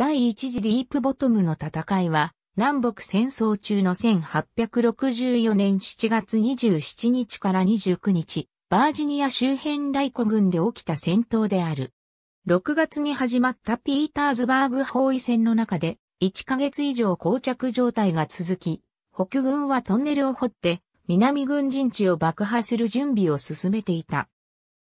第一次ディープボトムの戦いは、南北戦争中の1864年7月27日から29日、バージニア周辺ライコで起きた戦闘である。6月に始まったピーターズバーグ包囲戦の中で、1ヶ月以上膠着状態が続き、北軍はトンネルを掘って、南軍陣地を爆破する準備を進めていた。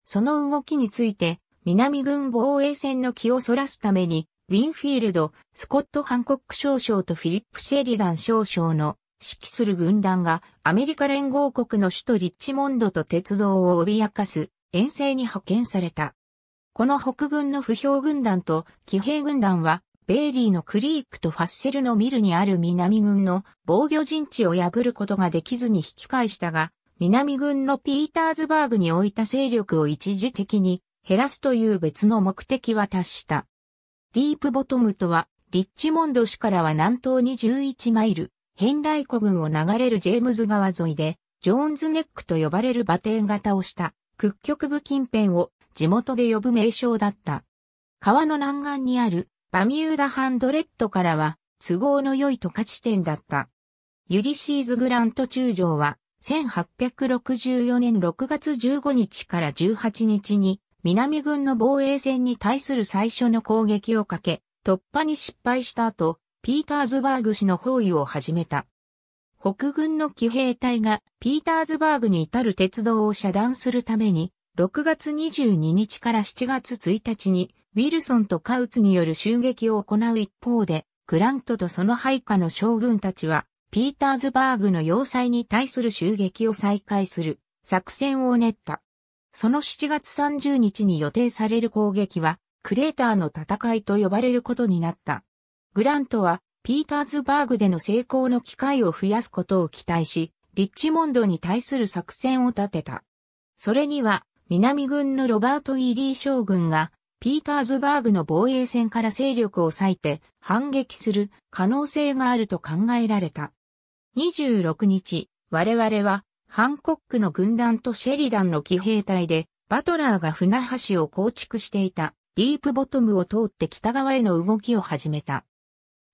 その動きについて、南軍防衛戦の気をそらすために、ウィンフィールド、スコット・ハンコック少将とフィリップ・シェリダン少将の指揮する軍団がアメリカ連合国の首都リッチモンドと鉄道を脅かす遠征に派遣された。この北軍の不評軍団と騎兵軍団はベイリーのクリークとファッセルのミルにある南軍の防御陣地を破ることができずに引き返したが、南軍のピーターズバーグに置いた勢力を一時的に減らすという別の目的は達した。ディープボトムとは、リッチモンド市からは南東に11マイル、ヘ大コ群を流れるジェームズ川沿いで、ジョーンズネックと呼ばれる馬蹄型をした屈曲部近辺を地元で呼ぶ名称だった。川の南岸にあるバミューダハンドレッドからは都合の良い渡価地点だった。ユリシーズ・グラント中将は1864年6月15日から18日に南軍の防衛線に対する最初の攻撃をかけ、突破に失敗した後、ピーターズバーグ氏の包囲を始めた。北軍の騎兵隊がピーターズバーグに至る鉄道を遮断するために、6月22日から7月1日に、ウィルソンとカウツによる襲撃を行う一方で、グラントとその配下の将軍たちは、ピーターズバーグの要塞に対する襲撃を再開する作戦を練った。その7月30日に予定される攻撃は、クレーターの戦いと呼ばれることになった。グラントは、ピーターズバーグでの成功の機会を増やすことを期待し、リッチモンドに対する作戦を立てた。それには、南軍のロバート・イーリー将軍が、ピーターズバーグの防衛線から勢力を割いて反撃する可能性があると考えられた。26日、我々はハンコックの軍団とシェリダンの騎兵隊で、バトラーが船橋を構築していたディープボトムを通って北側への動きを始めた。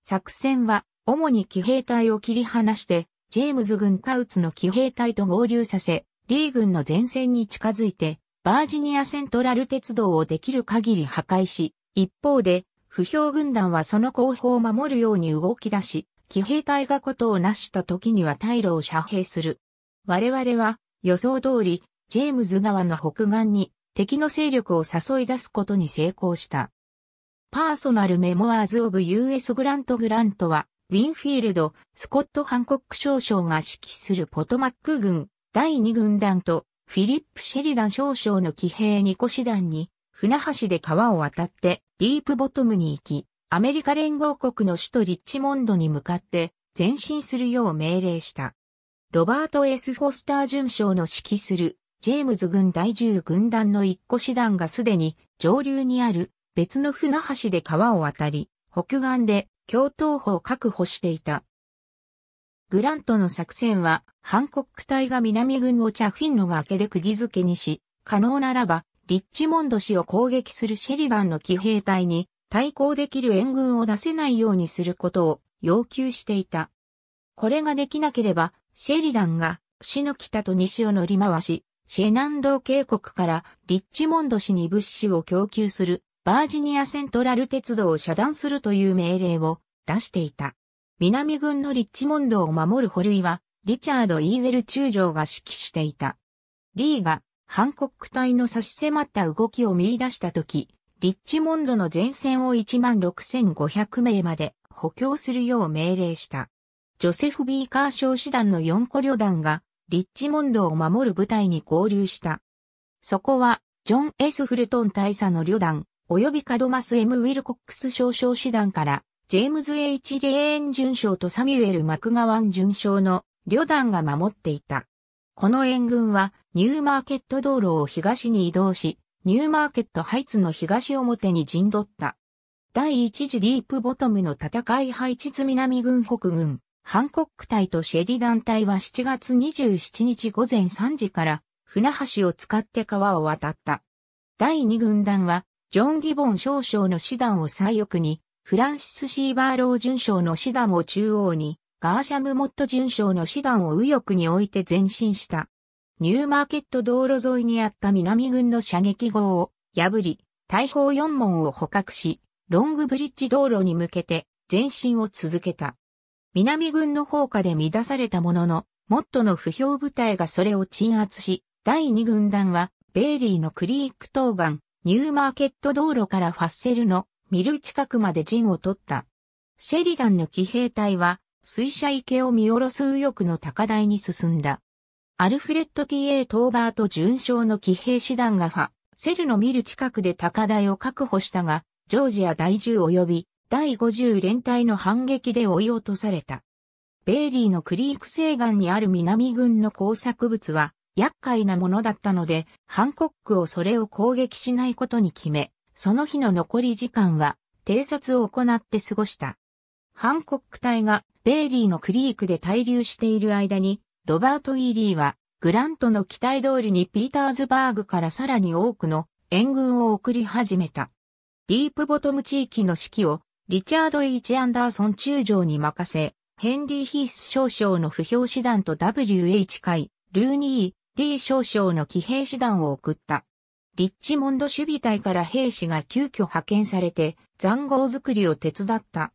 作戦は、主に騎兵隊を切り離して、ジェームズ軍カウツの騎兵隊と合流させ、リー軍の前線に近づいて、バージニアセントラル鉄道をできる限り破壊し、一方で、不評軍団はその後方を守るように動き出し、騎兵隊がことを成した時には退路を遮蔽する。我々は予想通り、ジェームズ川の北岸に敵の勢力を誘い出すことに成功した。パーソナルメモアーズ・オブ・ US グラント・グラントは、ウィンフィールド、スコット・ハンコック少将が指揮するポトマック軍第2軍団とフィリップ・シェリダン少将の騎兵2個師団に船橋で川を渡ってディープボトムに行き、アメリカ連合国の首都リッチモンドに向かって前進するよう命令した。ロバート・ S・ フォスター巡将の指揮する、ジェームズ軍第10軍団の一個師団がすでに上流にある別の船橋で川を渡り、北岸で共闘法を確保していた。グラントの作戦は、ハンコック隊が南軍をチャフィンの崖で釘付けにし、可能ならば、リッチモンド氏を攻撃するシェリガンの騎兵隊に対抗できる援軍を出せないようにすることを要求していた。これができなければ、シェリダンが死の北と西を乗り回し、シェナンドー渓谷からリッチモンド市に物資を供給するバージニアセントラル鉄道を遮断するという命令を出していた。南軍のリッチモンドを守る保類はリチャード・イーウェル中将が指揮していた。リーがハンコック隊の差し迫った動きを見出したとき、リッチモンドの前線を16,500名まで補強するよう命令した。ジョセフ・ビーカーシ師団の4個旅団が、リッチモンドを守る部隊に合流した。そこは、ジョン・ S・ フルトン大佐の旅団、及びカドマス・ M・ ウィルコックス少将師団から、ジェームズ・ H・ レーン巡将とサミュエル・マクガワン巡将の旅団が守っていた。この援軍は、ニューマーケット道路を東に移動し、ニューマーケットハイツの東表に陣取った。第一次ディープボトムの戦い配置図南軍北軍。ハンコック隊とシェディ団隊は7月27日午前3時から船橋を使って川を渡った。第2軍団は、ジョン・ギボン少将の師団を左翼に、フランシス・シーバーロー巡将の師団を中央に、ガーシャム・モット巡将の師団を右翼に置いて前進した。ニューマーケット道路沿いにあった南軍の射撃号を破り、大砲4門を捕獲し、ロングブリッジ道路に向けて前進を続けた。南軍の放火で乱されたものの、モットの不評部隊がそれを鎮圧し、第二軍団は、ベイリーのクリーク東岸、ニューマーケット道路からファッセルのミル近くまで陣を取った。シェリダンの騎兵隊は、水車池を見下ろす右翼の高台に進んだ。アルフレッド・ T.A. トーバーと巡将の騎兵師団がファ、セルのミル近くで高台を確保したが、ジョージア大0及び第50連隊の反撃で追い落とされた。ベイリーのクリーク西岸にある南軍の工作物は厄介なものだったので、ハンコックをそれを攻撃しないことに決め、その日の残り時間は偵察を行って過ごした。ハンコック隊がベイリーのクリークで滞留している間に、ロバート・イーリーはグラントの期待通りにピーターズバーグからさらに多くの援軍を送り始めた。ディープボトム地域の指揮をリチャード・ H・ アンダーソン中将に任せ、ヘンリー・ヒース少将の不評師団と WH 会、ルーニー・リー少将の騎兵師団を送った。リッチモンド守備隊から兵士が急遽派遣されて、残壕作りを手伝った。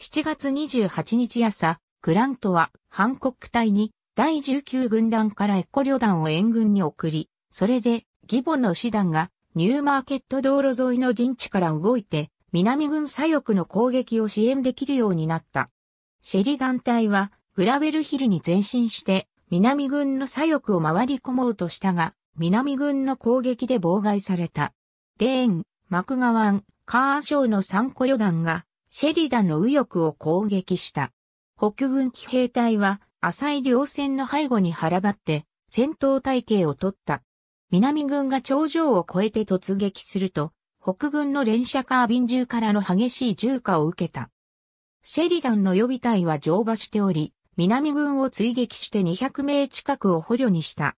7月28日朝、グラントは、ハンコック隊に、第19軍団からエコ旅団を援軍に送り、それで、義母の師団が、ニューマーケット道路沿いの陣地から動いて、南軍左翼の攻撃を支援できるようになった。シェリ団隊は、グラベルヒルに前進して、南軍の左翼を回り込もうとしたが、南軍の攻撃で妨害された。レーン、マクガワン、カーショーの三個旅団が、シェリダの右翼を攻撃した。北軍騎兵隊は、浅い両線の背後に腹ばって、戦闘体系を取った。南軍が頂上を越えて突撃すると、北軍の連射カービン銃からの激しい銃火を受けた。シェリダンの予備隊は乗馬しており、南軍を追撃して200名近くを捕虜にした。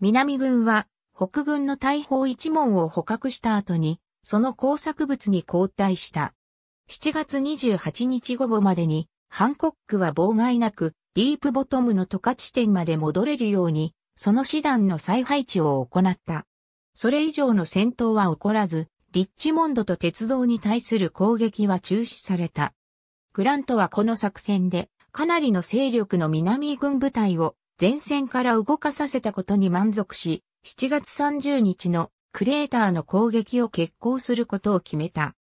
南軍は北軍の大砲一門を捕獲した後に、その工作物に交代した。7月28日午後までに、ハンコックは妨害なく、ディープボトムの渡河地点まで戻れるように、その師団の再配置を行った。それ以上の戦闘は起こらず、リッチモンドと鉄道に対する攻撃は中止された。グラントはこの作戦で、かなりの勢力の南軍部隊を前線から動かさせたことに満足し、7月30日のクレーターの攻撃を決行することを決めた。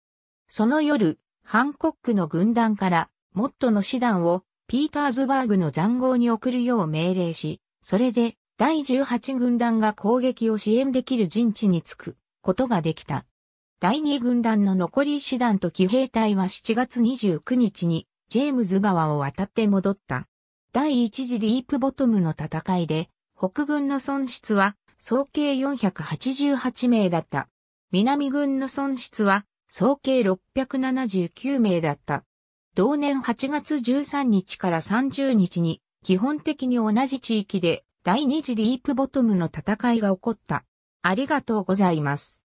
その夜、ハンコックの軍団からモットの師団をピーターズバーグの残壕に送るよう命令し、それで第18軍団が攻撃を支援できる陣地に着くことができた。第2軍団の残り師団と騎兵隊は7月29日にジェームズ川を渡って戻った。第一次ディープボトムの戦いで北軍の損失は総計488名だった。南軍の損失は総計679名だった。同年8月13日から30日に基本的に同じ地域で第二次ディープボトムの戦いが起こった。ありがとうございます。